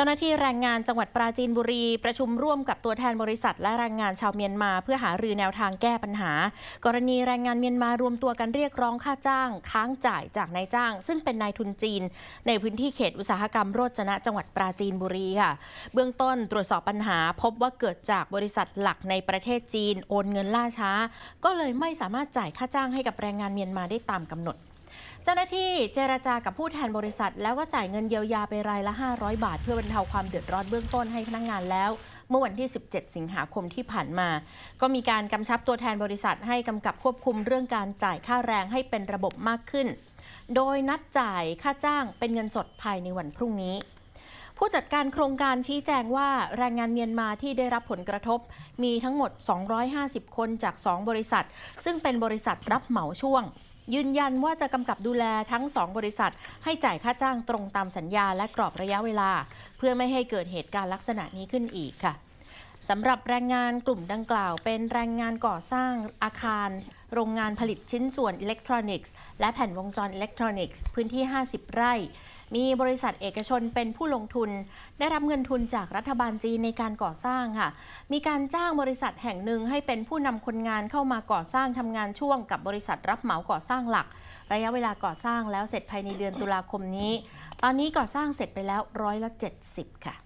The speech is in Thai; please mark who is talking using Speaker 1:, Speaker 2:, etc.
Speaker 1: จ้าหน้าที่แรงงานจังหวัดปราจีนบุรีประชุมร่วมกับตัวแทนบริษัทและแรงงานชาวเมียนมาเพื่อหารือแนวทางแก้ปัญหา กรณีแรงงานเมียนมารวมตัวกันเรียกร้องค่าจ้างค้างจ่ายจากนายจ้างซึ่งเป็นนายทุนจีนในพื้นที่เขตอุตสาหกรรมโรจนะจังหวัดปราจีนบุรีค่ะ เบื้องต้นตรวจสอบปัญหาพบว่าเกิดจากบริษัทหลักในประเทศจีนโอนเงินล่าช้า ก็เลยไม่สามารถจ่ายค่าจ้างให้กับแรงงานเมียนมาได้ตามกำหนดเจ้าหน้าที่เจรจากับผู้แทนบริษัทแล้วก็จ่ายเงินเยียวยาไปรายละ 500 บาท เพื่อบรรเทาความเดือดร้อนเบื้องต้นให้พนักงงานแล้ว เมื่อวันที่ 17 สิงหาคมที่ผ่านมา ก็มีการกำชับตัวแทนบริษัทให้กำกับควบคุมเรื่องการจ่ายค่าแรงให้เป็นระบบมากขึ้น โดยนัดจ่ายค่าจ้างเป็นเงินสดภายในวันพรุ่งนี้ ผู้จัดการโครงการชี้แจงว่าแรงงานเมียนมาที่ได้รับผลกระทบมีทั้งหมด 250 คนจาก 2 บริษัท ซึ่งเป็นบริษัทรับเหมาช่วงยืนยันว่าจะกำกับดูแลทั้ง 2 บริษัท ให้จ่ายค่าจ้างตรงตามสัญญาและกรอบระยะเวลา เพื่อไม่ให้เกิดเหตุการณ์ลักษณะนี้ขึ้นอีกค่ะสำหรับแรงงานกลุ่มดังกล่าว เป็นแรงงานก่อสร้างอาคาร โรงงานผลิตชิ้นส่วนอิเล็กทรอนิกส์ และแผ่นวงจรอิเล็กทรอนิกส์พื้นที่ 50 ไร่มีบริษัทเอกชนเป็นผู้ลงทุน ได้รับเงินทุนจากรัฐบาลจีน ในการก่อสร้างค่ะ มีการจ้างบริษัทแห่งหนึ่งให้เป็นผู้นำคนงานเข้ามาก่อสร้างทำงานช่วงกับบริษัทรับเหมาก่อสร้างหลัก ระยะเวลาก่อสร้างแล้วเสร็จภายในเดือนตุลาคมนี้ ตอนนี้ก่อสร้างเสร็จไปแล้วร้อยละ 70 ค่ะ